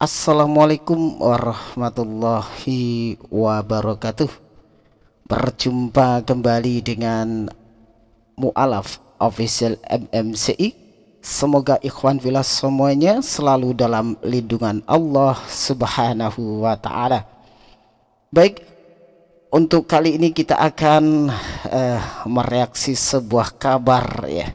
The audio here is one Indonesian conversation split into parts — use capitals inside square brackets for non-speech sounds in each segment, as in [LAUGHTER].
Assalamualaikum warahmatullahi wabarakatuh Berjumpa kembali dengan Mu'alaf Official MMCI Semoga ikhwan filas semuanya selalu dalam lindungan Allah subhanahu wa ta'ala Baik untuk kali ini kita akan uh, mereaksi sebuah kabar ya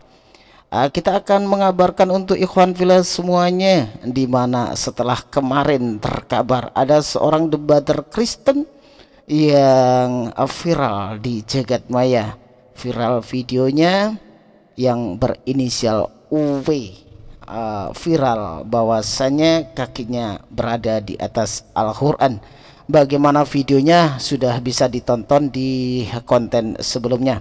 Ah, kita akan mengabarkan untuk ikhwan villa semuanya di mana setelah kemarin terkabar ada seorang debater Kristen yang ah, viral di jagat maya viral videonya yang berinisial UW uh, ah, viral bahwasanya kakinya berada di atas Al-Quran bagaimana videonya sudah bisa ditonton di konten sebelumnya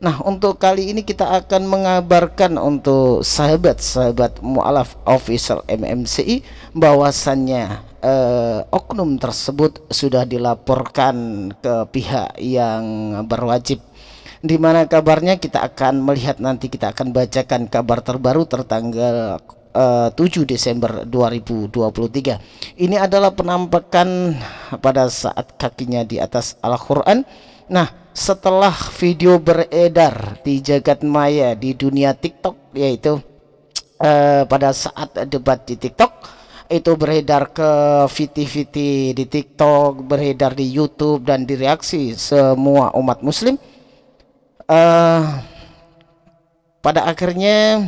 Nah, untuk kali ini kita akan mengabarkan untuk sahabat-sahabat mualaf official MMCI bahwasannya eh, oknum tersebut sudah dilaporkan ke pihak yang berwajib di mana kabarnya kita akan melihat nanti kita akan bacakan kabar terbaru tertanggal eh, 7 Desember 2023. Ini adalah penampakan pada saat kakinya di atas Al-Qur'an Nah, setelah video beredar di jagat maya di dunia TikTok yaitu uh, pada saat debat di TikTok itu beredar ke VTVT di TikTok, beredar di YouTube dan direaksi semua umat muslim. Uh, pada akhirnya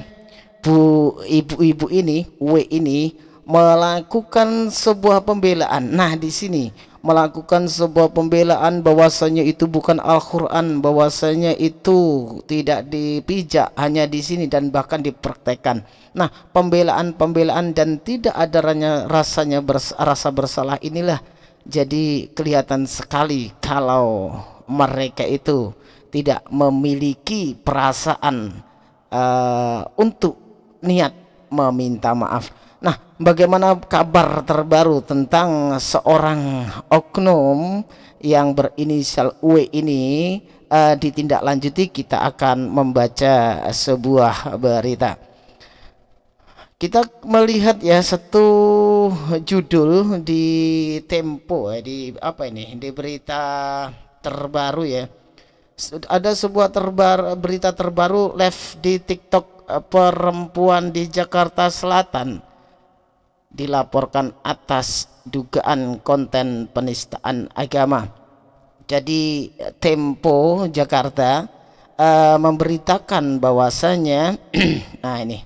bu ibu-ibu ini W ini melakukan sebuah pembelaan. Nah, di sini melakukan sebuah pembelaan bahwasanya itu bukan Al-Qur'an, bahwasanya itu tidak dipijak hanya di sini dan bahkan dipraktekkan. Nah, pembelaan-pembelaan dan tidak ada rasanya bers rasa bersalah inilah jadi kelihatan sekali kalau mereka itu tidak memiliki perasaan uh, untuk niat meminta maaf Nah, bagaimana kabar terbaru tentang seorang oknum yang berinisial W ini uh, ditindaklanjuti kita akan membaca sebuah berita. Kita melihat ya satu judul di Tempo ya, di apa ini di berita terbaru ya. Ada sebuah terbar berita terbaru live di TikTok eh, perempuan di Jakarta Selatan dilaporkan atas dugaan konten penistaan agama. Jadi Tempo Jakarta uh, memberitakan bahwasanya [CLEARS THROAT] nah ini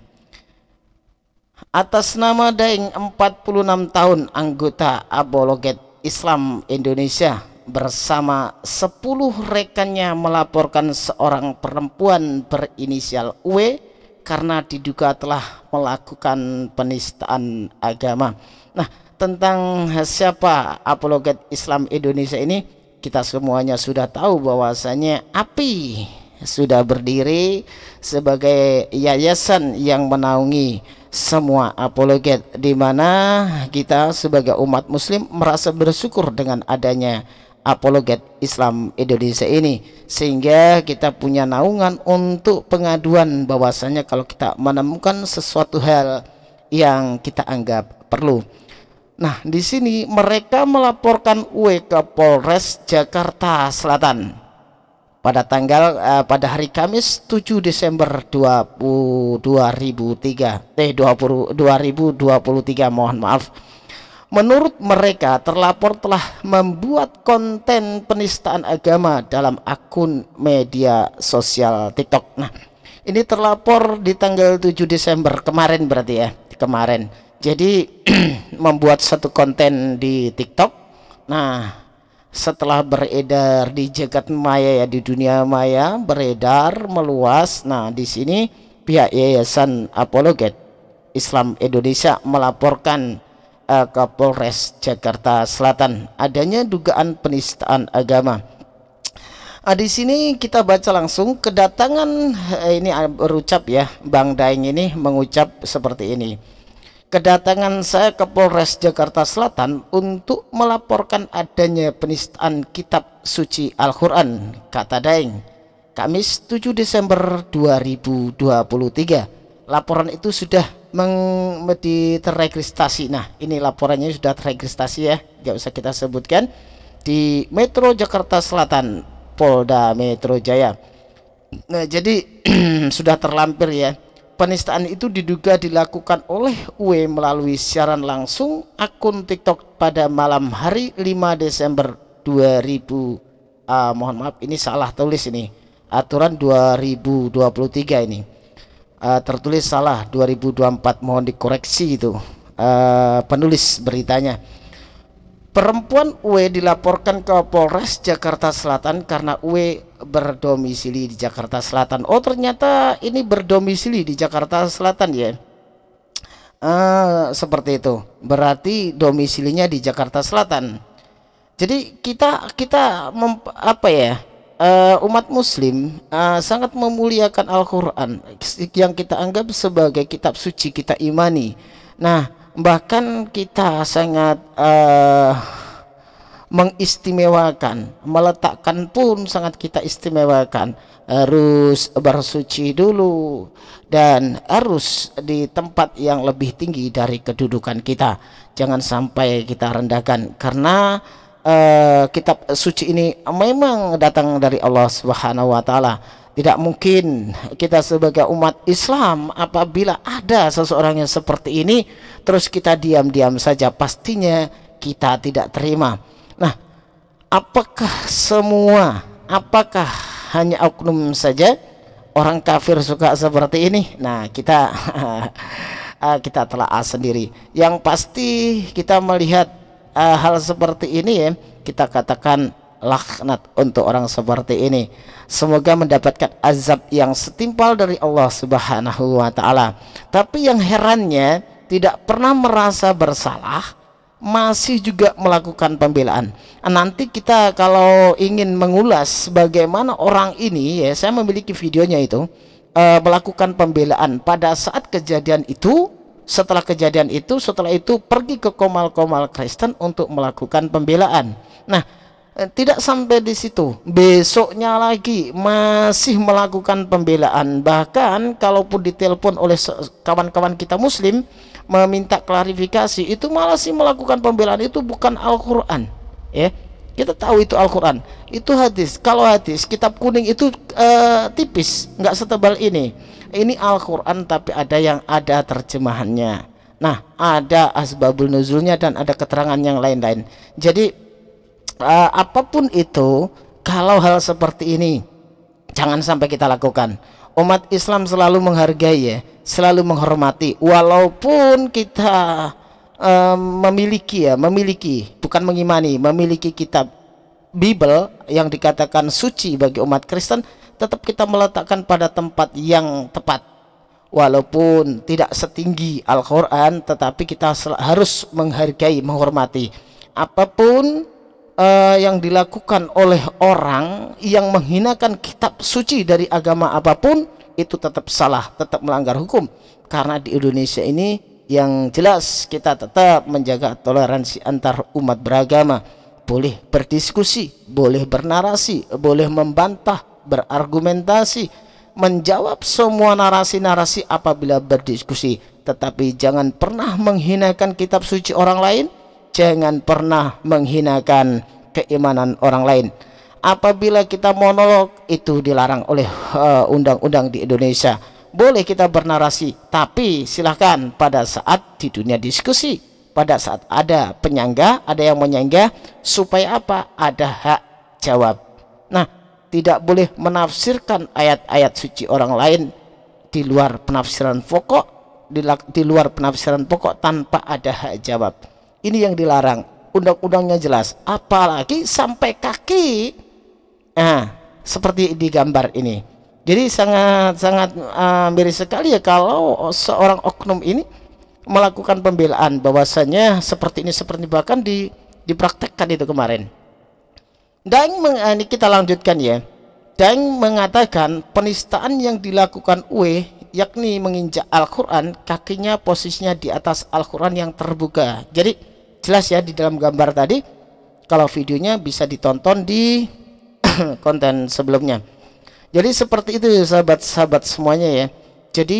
atas nama Daeng 46 tahun anggota apologet Islam Indonesia bersama 10 rekannya melaporkan seorang perempuan berinisial W karena diduga telah melakukan penistaan agama. Nah, tentang siapa apologet Islam Indonesia ini kita semuanya sudah tahu bahwasanya api sudah berdiri sebagai yayasan yang menaungi semua apologet di mana kita sebagai umat muslim merasa bersyukur dengan adanya apologet Islam Indonesia ini sehingga kita punya naungan untuk pengaduan bahwasanya kalau kita menemukan sesuatu hal yang kita anggap perlu. Nah, di sini mereka melaporkan UE ke Polres Jakarta Selatan pada tanggal eh, pada hari Kamis 7 Desember 20, 2003 eh 20, 2023 mohon maaf menurut mereka terlapor telah membuat konten penistaan agama dalam akun media sosial TikTok. Nah, ini terlapor di tanggal 7 Desember kemarin berarti ya, kemarin. Jadi [CLEARS THROAT] membuat satu konten di TikTok. Nah, setelah beredar di jagat maya ya di dunia maya beredar meluas. Nah, di sini pihak Yayasan Apologet Islam Indonesia melaporkan Eh, Kapolres Jakarta Selatan adanya dugaan penistaan agama. Nah, di sini kita baca langsung kedatangan eh, ini ah, berucap ya Bang Daeng ini mengucap seperti ini. Kedatangan saya ke Polres Jakarta Selatan untuk melaporkan adanya penistaan kitab suci Al-Qur'an kata Daeng. Kamis 7 Desember 2023. Laporan itu sudah meng terregistrasi. Nah, ini laporannya sudah terregistrasi ya, Gak usah kita sebutkan di Metro Jakarta Selatan, Polda Metro Jaya. Nah, jadi [CLEARS THROAT] sudah terlampir ya. Penistaan itu diduga dilakukan oleh W e melalui siaran langsung akun TikTok pada malam hari 5 Desember 2000 uh, ah, mohon maaf ini salah tulis ini. Aturan 2023 ini uh, tertulis salah 2024 mohon dikoreksi itu uh, penulis beritanya perempuan W dilaporkan ke Polres Jakarta Selatan karena W berdomisili di Jakarta Selatan oh ternyata ini berdomisili di Jakarta Selatan ya uh, seperti itu berarti domisilinya di Jakarta Selatan jadi kita kita mem, apa ya uh, umat muslim uh, sangat memuliakan Al-Qur'an yang kita anggap sebagai kitab suci kita imani. Nah, bahkan kita sangat uh, mengistimewakan, meletakkan pun sangat kita istimewakan. Harus bersuci dulu dan harus di tempat yang lebih tinggi dari kedudukan kita. Jangan sampai kita rendahkan karena Eh, kitab suci ini memang datang dari Allah Subhanahu wa taala. Tidak mungkin kita sebagai umat Islam apabila ada seseorang yang seperti ini terus kita diam-diam saja pastinya kita tidak terima. Nah, apakah semua apakah hanya oknum saja orang kafir suka seperti ini? Nah, kita [LAUGHS] ah, kita telah sendiri. Yang pasti kita melihat uh, hal seperti ini ya kita katakan laknat untuk orang seperti ini semoga mendapatkan azab yang setimpal dari Allah Subhanahu wa taala tapi yang herannya tidak pernah merasa bersalah masih juga melakukan pembelaan. Nanti kita kalau ingin mengulas bagaimana orang ini, ya saya memiliki videonya itu eh, melakukan pembelaan pada saat kejadian itu setelah kejadian itu setelah itu pergi ke komal-komal Kristen untuk melakukan pembelaan nah eh, tidak sampai di situ besoknya lagi masih melakukan pembelaan bahkan kalaupun ditelepon oleh kawan-kawan kita muslim meminta klarifikasi itu malah sih melakukan pembelaan itu bukan Al-Quran ya kita tahu itu Al-Quran itu hadis kalau hadis kitab kuning itu uh, tipis nggak setebal ini ini Al-Quran tapi ada yang ada terjemahannya nah ada asbabul nuzulnya dan ada keterangan yang lain-lain jadi uh, apapun itu kalau hal seperti ini jangan sampai kita lakukan umat Islam selalu menghargai ya selalu menghormati walaupun kita um, memiliki ya memiliki bukan mengimani memiliki kitab Bible yang dikatakan suci bagi umat Kristen tetap kita meletakkan pada tempat yang tepat walaupun tidak setinggi Al-Quran tetapi kita harus menghargai menghormati apapun uh, yang dilakukan oleh orang yang menghinakan kitab suci dari agama apapun itu tetap salah tetap melanggar hukum karena di Indonesia ini yang jelas kita tetap menjaga toleransi antar umat beragama boleh berdiskusi, boleh bernarasi, boleh membantah, berargumentasi, menjawab semua narasi-narasi apabila berdiskusi. Tetapi jangan pernah menghinakan kitab suci orang lain, jangan pernah menghinakan keimanan orang lain. Apabila kita monolog itu dilarang oleh eh, undang-undang uh, di Indonesia. Boleh kita bernarasi, tapi silahkan pada saat di dunia diskusi, pada saat ada penyangga, ada yang menyangga, supaya apa? Ada hak jawab. Nah, tidak boleh menafsirkan ayat-ayat suci orang lain di luar penafsiran pokok di, di luar penafsiran pokok tanpa ada hak jawab ini yang dilarang undang-undangnya jelas apalagi sampai kaki nah seperti di gambar ini jadi sangat sangat uh, miris sekali ya kalau seorang oknum ini melakukan pembelaan bahwasanya seperti ini seperti bahkan di dipraktekkan itu kemarin dan eh, ini kita lanjutkan ya. Dan mengatakan penistaan yang dilakukan Uwe yakni menginjak Al-Quran kakinya posisinya di atas Al-Quran yang terbuka. Jadi jelas ya di dalam gambar tadi kalau videonya bisa ditonton di [COUGHS] konten sebelumnya. Jadi seperti itu sahabat-sahabat semuanya ya. Jadi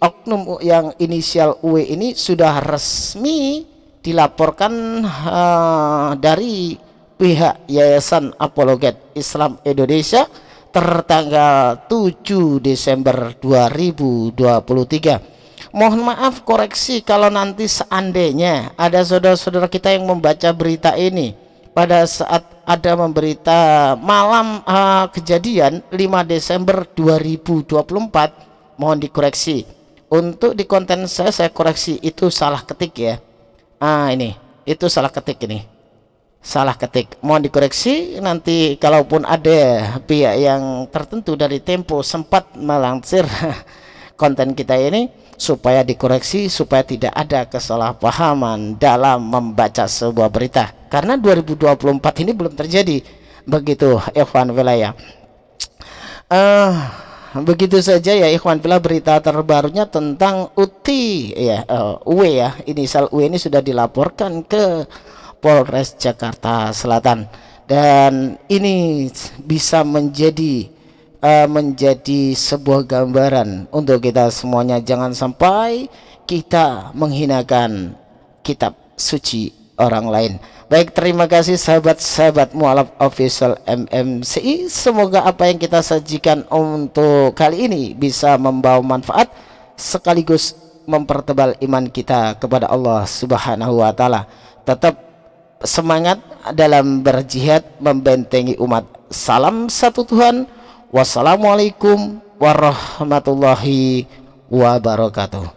oknum yang inisial W ini sudah resmi dilaporkan uh, dari pihak Yayasan Apologet Islam Indonesia tertanggal 7 Desember 2023 mohon maaf koreksi kalau nanti seandainya ada saudara-saudara kita yang membaca berita ini pada saat ada memberita malam uh, kejadian 5 Desember 2024 mohon dikoreksi untuk di konten saya saya koreksi itu salah ketik ya ah ini itu salah ketik ini salah ketik. Mohon dikoreksi nanti kalaupun ada pihak yang tertentu dari Tempo sempat melansir [LAUGHS] konten kita ini supaya dikoreksi supaya tidak ada kesalahpahaman dalam membaca sebuah berita. Karena 2024 ini belum terjadi begitu Ikhwan wilayah. Eh, uh, begitu saja ya Ikhwan Wilayah berita terbarunya tentang UTI ya uh, ya ya sal Ue ini sudah dilaporkan ke Polres Jakarta Selatan dan ini bisa menjadi uh, menjadi sebuah gambaran untuk kita semuanya jangan sampai kita menghinakan kitab suci orang lain baik terima kasih sahabat-sahabat mualaf official MMCI semoga apa yang kita sajikan untuk kali ini bisa membawa manfaat sekaligus mempertebal iman kita kepada Allah Subhanahu wa taala tetap semangat dalam berjihad membentengi umat salam satu Tuhan wassalamualaikum warahmatullahi wabarakatuh